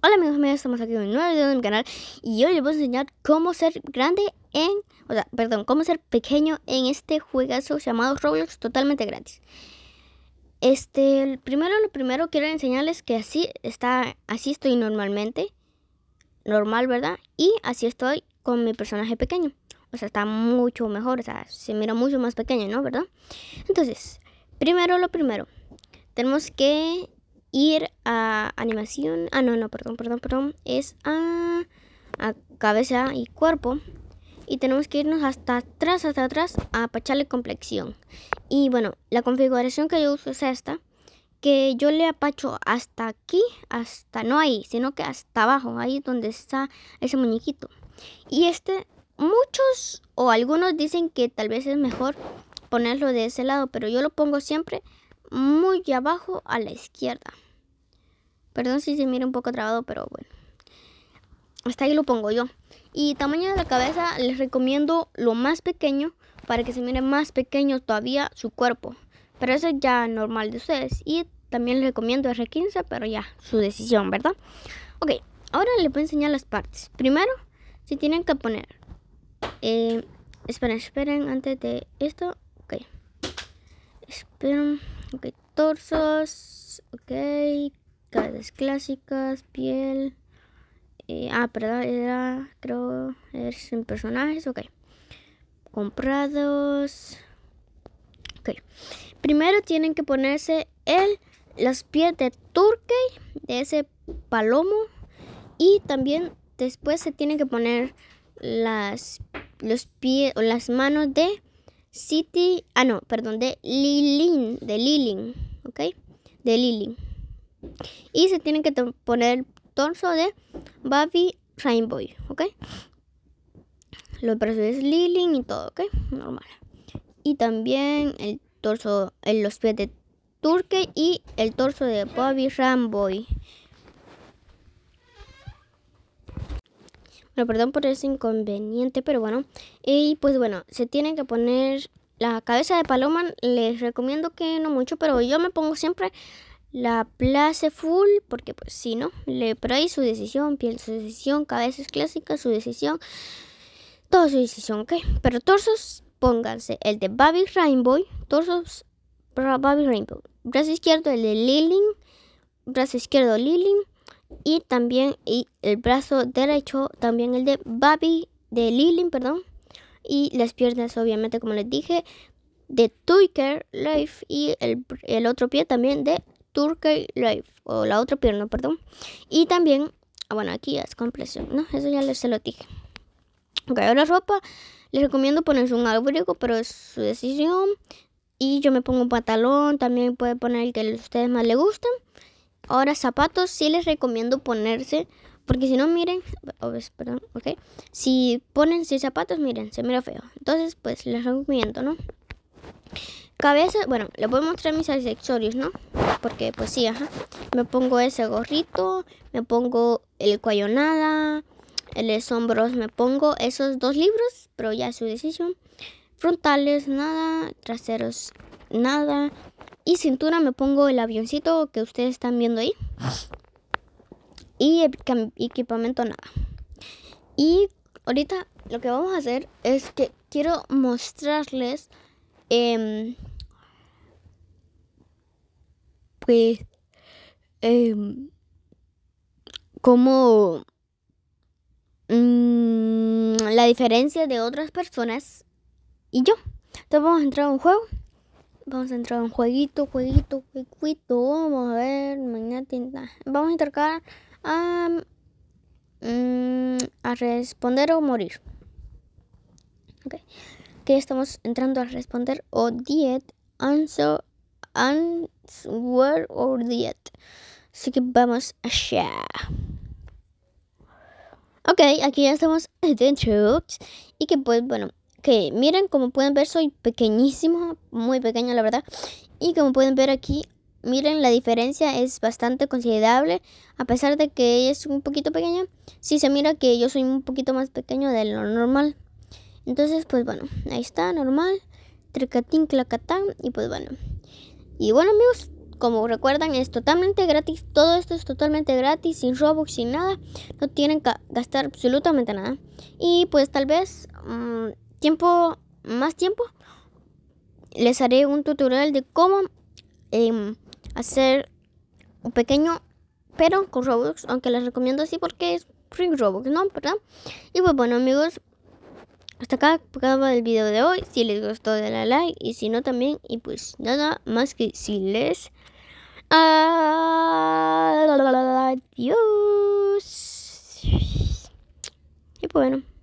Hola amigos míos estamos aquí en un nuevo video de mi canal y hoy les voy a enseñar cómo ser grande en, o sea, perdón, cómo ser pequeño en este juegazo llamado Roblox totalmente gratis. Este, primero, lo primero quiero enseñarles que así está, así estoy normalmente, normal, ¿verdad? Y así estoy con mi personaje pequeño, o sea, está mucho mejor, o sea, se mira mucho más pequeño, ¿no? ¿Verdad? Entonces, primero lo primero, tenemos que ir a animación. Ah, no, no, perdón, perdón, perdón. Es a, cabeza y cuerpo. Y tenemos que irnos hasta atrás, hasta atrás, a apacharle complexión. Y bueno, la configuración que yo uso es esta. Que yo le apacho hasta aquí, hasta no ahí, sino que hasta abajo, ahí donde está ese muñequito. Y este, muchos o algunos dicen que tal vez es mejor ponerlo de ese lado, pero yo lo pongo siempre muy abajo a la izquierda. Perdón si se mira un poco trabado, pero bueno. Hasta ahí lo pongo yo. Y tamaño de la cabeza les recomiendo lo más pequeño para que se mire más pequeño todavía su cuerpo. Pero eso es ya normal de ustedes. Y también les recomiendo R15, pero ya su decisión, ¿verdad? Ok, ahora les voy a enseñar las partes. Primero, si tienen que poner... Eh, esperen, esperen, antes de esto. Ok. Esperen. Ok, torsos. Ok, cadenas clásicas, piel. Eh, ah, perdón, era, creo, es personajes. Ok, comprados. Ok, primero tienen que ponerse el, los pies de Turkey, de ese palomo. Y también después se tienen que poner las los pies o las manos de City, ah no, perdón, de Lilin, de Lilin, ¿ok? De Lilin. Y se tiene que poner el torso de Bobby Rainbow, ¿ok? Lo brazos es Lilin y todo, ¿ok? Normal. Y también el torso, los pies de Turkey y el torso de Bobby Ramboy. perdón por ese inconveniente, pero bueno. Y pues bueno, se tienen que poner la cabeza de paloma. Les recomiendo que no mucho, pero yo me pongo siempre la place full, porque pues sí, ¿no? Le, pero ahí su decisión, piel su decisión, cabezas clásicas su decisión. Todo su decisión, ¿ok? Pero torsos, pónganse el de Baby Rainbow, torsos para Baby Rainbow. Brazo izquierdo el de Lilin, brazo izquierdo Lilin, y también y el brazo derecho, también el de Babi, de Lilin, perdón, y las piernas obviamente como les dije de Turker Life y el, otro pie también de Turkey Life o la otra pierna, perdón. Y también, ah, bueno, aquí es compresión, ¿no? Eso ya les se lo dije. Ok, ahora ropa, les recomiendo ponerse un abrigo, pero es su decisión. Y yo me pongo un pantalón, también puede poner el que a ustedes más les gusten. Ahora zapatos sí les recomiendo ponerse, porque si no, miren, perdón, ok, si ponen zapatos, miren, se mira feo. Entonces, pues les recomiendo, ¿no? Cabeza, bueno, les voy a mostrar mis accesorios, ¿no? Porque, pues sí, ajá. Me pongo ese gorrito, me pongo el cuello nada, el hombros, me pongo esos dos libros, pero ya es su decisión. Frontales, nada, traseros, nada, y cintura me pongo el avioncito que ustedes están viendo ahí. Y equipamiento nada. Y ahorita lo que vamos a hacer es que quiero mostrarles em, pues em, como mm, la diferencia de otras personas y yo. Entonces vamos a entrar a un juego Vamos a entrar en jueguito, jueguito, jueguito. Vamos a ver, tinta. Ah, vamos a entrar a, mm, a responder o morir. Ok. Que estamos entrando a responder o diet, answer, answer or diet. Así que vamos allá. Ok, aquí ya estamos dentro. Y que pues, bueno, que miren, como pueden ver, soy pequeñísimo, muy pequeño la verdad. Y como pueden ver aquí, miren, la diferencia es bastante considerable. A pesar de que es un poquito pequeña, si se mira que yo soy un poquito más pequeño de lo normal. Entonces, pues bueno, ahí está, normal. Tricatín, clacatán, y pues bueno. Y bueno amigos, como recuerdan, es totalmente gratis. Todo esto es totalmente gratis, sin Robux, sin nada. No tienen que gastar absolutamente nada. Y pues tal vez... Mm, tiempo, más tiempo, les haré un tutorial de cómo em, hacer un pequeño pero con robux aunque les recomiendo así porque es free robux ¿no? ¿Verdad? Y pues bueno amigos, hasta acá acaba el video de hoy. Si les gustó, denle like y si no también. Y pues nada más que si les... Adiós. Y pues bueno.